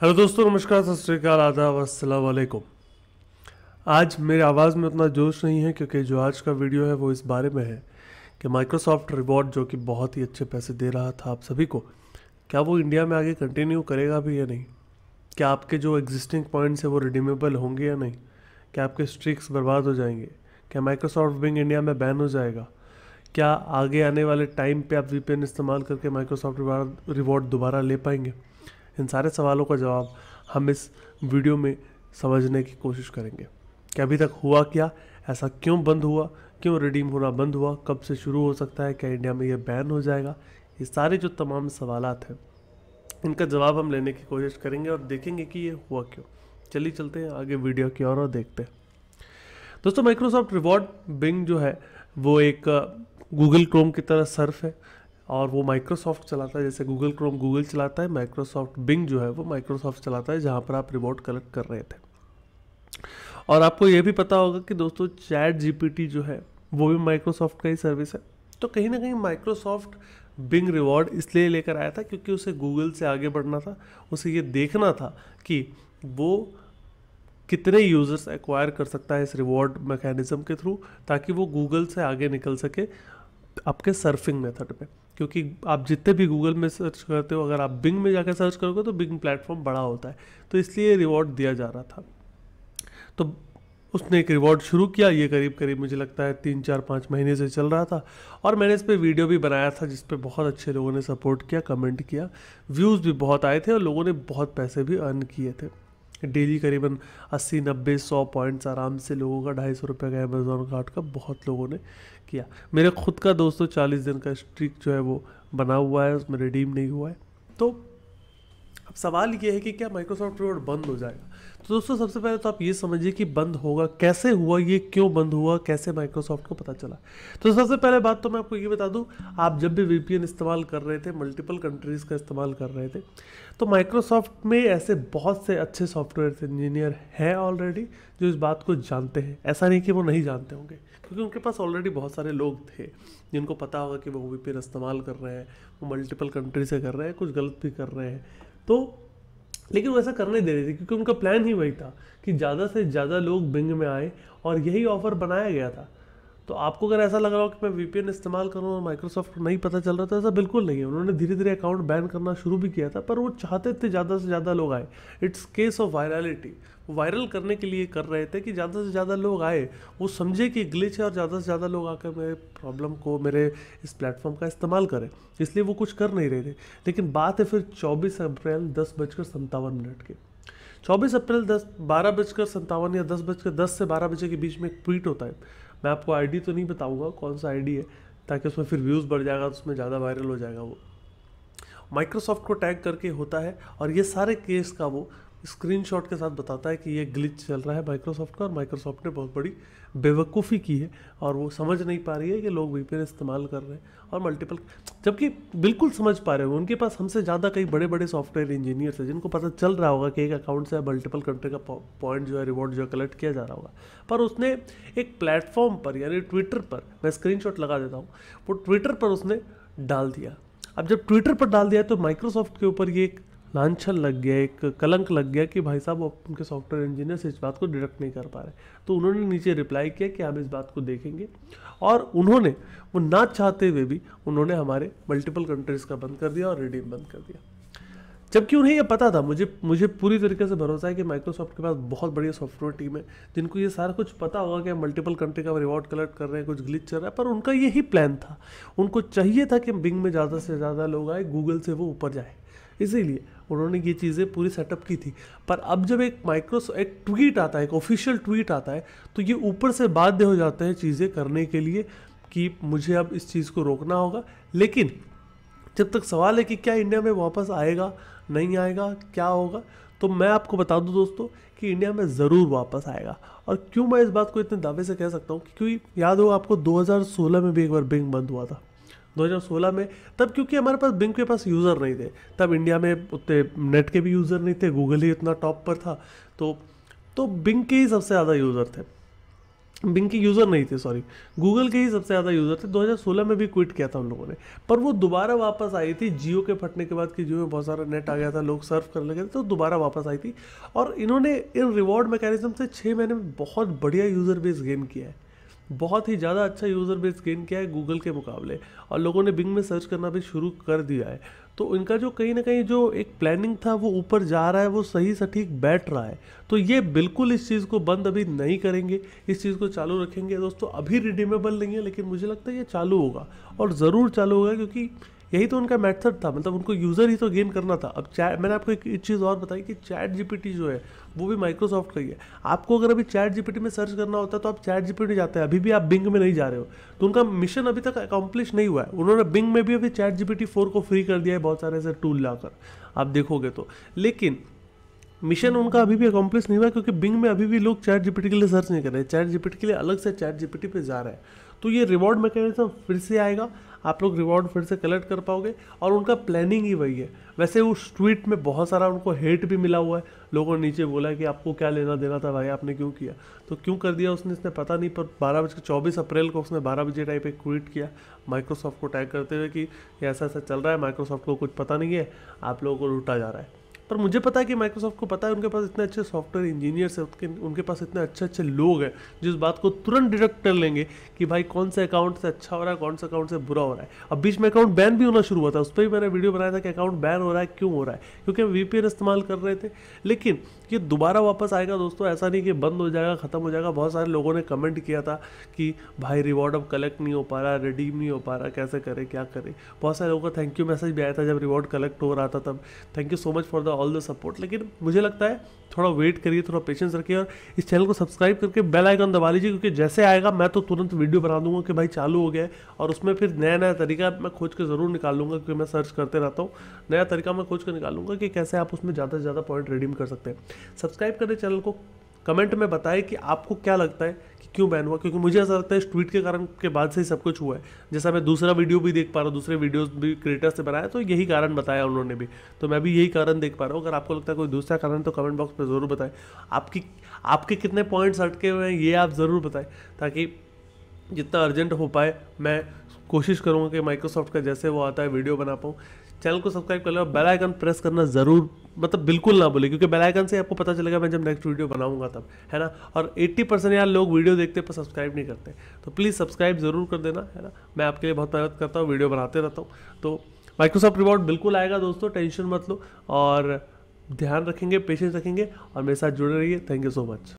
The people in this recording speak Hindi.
हेलो दोस्तों नमस्कार सत श्रीकाल आदाब असलकुम आज मेरे आवाज़ में उतना जोश नहीं है क्योंकि जो आज का वीडियो है वो इस बारे में है कि माइक्रोसॉफ्ट रिवॉर्ड जो कि बहुत ही अच्छे पैसे दे रहा था आप सभी को क्या वो इंडिया में आगे कंटिन्यू करेगा भी या नहीं क्या आपके जो एग्जिस्टिंग पॉइंट्स हैं वो रिडीमेबल होंगे या नहीं क्या आपके स्ट्रिक्स बर्बाद हो जाएंगे क्या माइक्रोसॉफ्ट विंग इंडिया में बैन हो जाएगा क्या आगे आने वाले टाइम पर आप वी इस्तेमाल करके माइक्रोसॉफ्ट रिवॉर्ड दोबारा ले पाएंगे इन सारे सवालों का जवाब हम इस वीडियो में समझने की कोशिश करेंगे कि अभी तक हुआ क्या ऐसा क्यों बंद हुआ क्यों रिडीम होना बंद हुआ कब से शुरू हो सकता है क्या इंडिया में यह बैन हो जाएगा ये सारे जो तमाम सवाल हैं इनका जवाब हम लेने की कोशिश करेंगे और देखेंगे कि ये हुआ क्यों चलिए चलते हैं आगे वीडियो की ओर और देखते हैं दोस्तों माइक्रोसॉफ्ट रिवॉर्ड बिंग जो है वो एक गूगल क्रोम की तरह सर्फ है और वो माइक्रोसॉफ्ट चलाता है जैसे गूगल क्रोम गूगल चलाता है माइक्रोसॉफ्ट बिंग जो है वो माइक्रोसॉफ्ट चलाता है जहाँ पर आप रिमोट कलेक्ट कर रहे थे और आपको ये भी पता होगा कि दोस्तों चैट जी जो है वो भी माइक्रोसॉफ्ट का ही सर्विस है तो कहीं ना कहीं माइक्रोसॉफ्ट बिंग रिवॉर्ड इसलिए लेकर आया था क्योंकि उसे गूगल से आगे बढ़ना था उसे ये देखना था कि वो कितने यूज़र्स एक्वायर कर सकता है इस रिवॉर्ड मैकेनिज़्म के थ्रू ताकि वो गूगल से आगे निकल सके आपके सर्फिंग मेथड में क्योंकि आप जितने भी गूगल में सर्च करते हो अगर आप बिंग में जाकर सर्च करोगे तो बिंग प्लेटफॉर्म बड़ा होता है तो इसलिए रिवॉर्ड दिया जा रहा था तो उसने एक रिवॉर्ड शुरू किया ये करीब करीब मुझे लगता है तीन चार पाँच महीने से चल रहा था और मैंने इस पर वीडियो भी बनाया था जिस पर बहुत अच्छे लोगों ने सपोर्ट किया कमेंट किया व्यूज़ भी बहुत आए थे और लोगों ने बहुत पैसे भी अर्न किए थे डेली करीबन 80 90 100 पॉइंट्स आराम से लोगों का ढाई सौ रुपये का अमेज़ोन कार्ड का बहुत लोगों ने किया मेरे खुद का दोस्तों 40 दिन का स्ट्रिक जो है वो बना हुआ है उसमें रिडीम नहीं हुआ है तो अब सवाल ये है कि क्या माइक्रोसॉफ्ट वर्ड बंद हो जाएगा तो दोस्तों सबसे पहले तो आप ये समझिए कि बंद होगा कैसे हुआ ये क्यों बंद हुआ कैसे माइक्रोसॉफ्ट को पता चला तो सबसे पहले बात तो मैं आपको ये बता दूं आप जब भी वीपीएन इस्तेमाल कर रहे थे मल्टीपल कंट्रीज़ का इस्तेमाल कर रहे थे तो माइक्रोसॉफ्ट में ऐसे बहुत से अच्छे सॉफ्टवेयर इंजीनियर हैं ऑलरेडी जो इस बात को जानते हैं ऐसा नहीं कि वो नहीं जानते होंगे क्योंकि उनके पास ऑलरेडी बहुत सारे लोग थे जिनको पता होगा कि वो वी इस्तेमाल कर रहे हैं वो मल्टीपल कंट्री से कर रहे हैं कुछ गलत भी कर रहे हैं तो लेकिन वो ऐसा करने दे रहे थे क्योंकि उनका प्लान ही वही था कि ज़्यादा से ज़्यादा लोग बिंग में आए और यही ऑफर बनाया गया था तो आपको अगर ऐसा लग रहा हो कि मैं वीपीएन इस्तेमाल करूँ और माइक्रोसॉफ्ट को नहीं पता चल रहा था ऐसा बिल्कुल नहीं है उन्होंने धीरे धीरे अकाउंट बैन करना शुरू भी किया था पर वो चाहते थे ज़्यादा से ज़्यादा लोग आए it's case of virality viral करने के लिए कर रहे थे कि ज़्यादा से ज़्यादा लोग आए वो समझे कि ग्लिच है और ज़्यादा से ज़्यादा लोग आकर मेरे प्रॉब्लम को मेरे इस प्लेटफॉर्म का इस्तेमाल करें इसलिए वो कुछ कर नहीं रहे थे लेकिन बात है फिर चौबीस अप्रैल दस बजकर सत्तावन मिनट की चौबीस अप्रैल दस बारह बजकर सत्तावन या दस बजकर दस से बारह बजे के बीच में एक ट्वीट होता है मैं आपको आईडी तो नहीं बताऊंगा कौन सा आईडी है ताकि उसमें फिर व्यूज़ बढ़ जाएगा तो उसमें ज़्यादा वायरल हो जाएगा वो माइक्रोसॉफ्ट को टैग करके होता है और ये सारे केस का वो स्क्रीनशॉट के साथ बताता है कि ये ग्लिच चल रहा है माइक्रोसॉफ्ट का और माइक्रोसॉफ्ट ने बहुत बड़ी बेवकूफ़ी की है और वो समझ नहीं पा रही है कि लोग वीपीएन इस्तेमाल कर रहे हैं और मल्टीपल जबकि बिल्कुल समझ पा रहे हो उनके पास हमसे ज़्यादा कई बड़े बड़े सॉफ्टवेयर इंजीनियर्स हैं जिनको पता चल रहा होगा कि एक अकाउंट से मल्टीपल कंट्री का पॉइंट जो है रिवॉर्ड जो है कलेक्ट किया जा रहा होगा पर उसने एक प्लेटफॉर्म पर यानी ट्विटर पर मैं स्क्रीन लगा देता हूँ वो ट्विटर पर उसने डाल दिया अब जब ट्विटर पर डाल दिया तो माइक्रोसॉफ्ट के ऊपर ये एक लाछन लग गया एक कलंक लग गया कि भाई साहब उनके सॉफ्टवेयर इंजीनियर इस बात को डिडक्ट नहीं कर पा रहे तो उन्होंने नीचे रिप्लाई किया कि हम इस बात को देखेंगे और उन्होंने वो ना चाहते हुए भी उन्होंने हमारे मल्टीपल कंट्रीज़ का बंद कर दिया और रिडीम बंद कर दिया जबकि उन्हें यह पता था मुझे मुझे पूरी तरीके से भरोसा है कि माइक्रोसॉफ्ट के पास बहुत बढ़िया सॉफ्टवेयर टीम है जिनको ये सारा कुछ पता होगा कि मल्टीपल कंट्री का रिवॉर्ड कलेक्ट कर रहे हैं कुछ ग्लिच चल रहा है पर उनका यही प्लान था उनको चाहिए था कि बिंग में ज़्यादा से ज़्यादा लोग आए गूगल से वो ऊपर जाए इसीलिए उन्होंने ये चीज़ें पूरी सेटअप की थी पर अब जब एक माइक्रोसो एक ट्वीट आता है एक ऑफिशियल ट्वीट आता है तो ये ऊपर से बाध्य हो जाते हैं चीज़ें करने के लिए कि मुझे अब इस चीज़ को रोकना होगा लेकिन जब तक सवाल है कि क्या इंडिया में वापस आएगा नहीं आएगा क्या होगा तो मैं आपको बता दूं दोस्तों कि इंडिया में ज़रूर वापस आएगा और क्यों मैं इस बात को इतने दावे से कह सकता हूँ क्योंकि याद होगा आपको 2016 में भी एक बार बैंक बंद हुआ था 2016 में तब क्योंकि हमारे पास बिंक के पास यूज़र नहीं थे तब इंडिया में उतने नेट के भी यूज़र नहीं थे गूगल ही इतना टॉप पर था तो तो बिंक के ही सबसे ज़्यादा यूज़र थे बिंग के यूज़र नहीं थे सॉरी गूगल के ही सबसे ज़्यादा यूज़र थे 2016 में भी क्विट किया था उन लोगों ने पर वो दोबारा वापस आई थी जियो के फटने के बाद कि जियो में बहुत सारा नेट आ गया था लोग सर्फ करने लगे थे तो दोबारा वापस आई थी और इन्होंने इन रिवॉर्ड मैकेनिज्म से छः महीने में बहुत बढ़िया यूज़र बेस गेन किया है बहुत ही ज़्यादा अच्छा यूज़र बेस गेन किया है गूगल के मुकाबले और लोगों ने बिंग में सर्च करना भी शुरू कर दिया है तो इनका जो कहीं ना कहीं जो एक प्लानिंग था वो ऊपर जा रहा है वो सही सटीक बैठ रहा है तो ये बिल्कुल इस चीज़ को बंद अभी नहीं करेंगे इस चीज़ को चालू रखेंगे दोस्तों अभी रिडीमेबल नहीं है लेकिन मुझे लगता है ये चालू होगा और ज़रूर चालू होगा क्योंकि यही तो उनका मेथड था मतलब उनको यूज़र ही तो गेन करना था अब चैट मैंने आपको एक, चीज़ और बताई कि चैट जीपीटी जो है वो भी माइक्रोसॉफ्ट का ही है आपको अगर अभी चैट जी में सर्च करना होता तो आप चैट पी जाते हैं अभी भी आप बिंग में नहीं जा रहे हो तो उनका मिशन अभी तक अकम्प्लिश नहीं हुआ है उन्होंने बिंग में भी अभी चैट जी फोर को फ्री कर दिया है बहुत सारे ऐसे टूल लाकर आप देखोगे तो लेकिन मिशन उनका अभी भी अकम्प्लिश नहीं हुआ क्योंकि बिंग में अभी भी लोग चैट जीपीटी के लिए सर्च नहीं कर रहे चैट जीपीटी के लिए अलग से चैट जीपीटी पे जा रहे हैं तो ये रिवॉर्ड मैकेनिज्म फिर से आएगा आप लोग रिवॉर्ड फिर से कलेक्ट कर पाओगे और उनका प्लानिंग ही वही है वैसे उस ट्वीट में बहुत सारा उनको हेट भी मिला हुआ है लोगों ने नीचे बोला कि आपको क्या लेना देना था भाई आपने क्यों किया तो क्यों कर दिया उसने इसने पता नहीं पर बारह बजकर के चौबीस अप्रैल को उसने बारह बजे टाइप एक ट्वीट किया माइक्रोसॉफ्ट को टैग करते हुए कि ऐसा ऐसा चल रहा है माइक्रोसॉफ्ट को कुछ पता नहीं है आप लोगों को लूटा जा रहा है पर मुझे पता है कि माइक्रोसॉफ्ट को पता है उनके पास इतने अच्छे सॉफ्टवेयर इंजीनियर्स हैं उनके उनके पास इतने अच्छे अच्छे लोग हैं जिस बात को तुरंत डिटेक्ट कर लेंगे कि भाई कौन से अकाउंट से अच्छा हो रहा है कौन से अकाउंट से बुरा हो रहा है अब बीच में अकाउंट बैन भी होना शुरू हुआ था उस पर भी मैंने वीडियो बनाया था कि अकाउंट बैन हो रहा है क्यों हो रहा है क्योंकि हम वी इस्तेमाल कर रहे थे लेकिन ये दोबारा वापस आएगा दोस्तों ऐसा नहीं कि बंद हो जाएगा ख़त्म हो जाएगा बहुत सारे लोगों ने कमेंट किया था कि भाई रिवॉर्ड अब कलेक्ट नहीं हो पा रहा रिडीम नहीं हो पा रहा कैसे करें क्या करें बहुत सारे लोगों का थैंक यू मैसेज भी आया था जब रिवॉर्ड कलेक्ट हो रहा था तब thank you so much for the all the support लेकिन मुझे लगता है थोड़ा वेट करिए थोड़ा पेशेंस रखिए और इस चैनल को सब्सक्राइब करके बेल आइकन दबा लीजिए क्योंकि जैसे आएगा मैं तो तुरंत वीडियो बना दूंगा कि भाई चालू हो गया और उसमें फिर नया नया तरीका मैं खोज के ज़रूर निकाल लूँगा क्योंकि मैं सर्च करते रहता हूँ नया तरीका मैं खोज कर निकालूंगा कि कैसे आप उसमें ज़्यादा से ज़्यादा पॉइंट रिडीम कर सकते हैं सब्सक्राइब करें चैनल को कमेंट में बताएं कि आपको क्या लगता है क्यों बैन हुआ क्योंकि मुझे ऐसा लगता है इस ट्वीट के कारण के बाद से ही सब कुछ हुआ है जैसा मैं दूसरा वीडियो भी देख पा रहा हूँ दूसरे वीडियो भी क्रिएटर से बनाया तो यही कारण बताया उन्होंने भी तो मैं भी यही कारण देख पा रहा हूँ अगर आपको लगता है कोई दूसरा कारण तो कमेंट बॉक्स में ज़रूर बताएं आपकी आपके कितने पॉइंट्स अटके हुए हैं ये आप ज़रूर बताएं ताकि जितना अर्जेंट हो पाए मैं कोशिश करूँगा कि माइक्रोसॉफ्ट का जैसे वो आता है वीडियो बना पाऊँ चैनल को सब्सक्राइब कर लेना बेल आइकन प्रेस करना ज़रूर मतलब बिल्कुल ना बोले क्योंकि बेल आइकन से आपको पता चलेगा मैं जब नेक्स्ट वीडियो बनाऊंगा तब है ना और 80 परसेंट यार लोग वीडियो देखते पर सब्सक्राइब नहीं करते तो प्लीज़ सब्सक्राइब ज़रूर कर देना है ना मैं आपके लिए बहुत मेहनत करता हूँ वीडियो बनाते रहता हूँ तो माइक्रोसॉफ्ट रिवॉर्ड बिल्कुल आएगा दोस्तों टेंशन मत लो और ध्यान रखेंगे पेशेंस रखेंगे और मेरे साथ जुड़े रहिए थैंक यू सो मच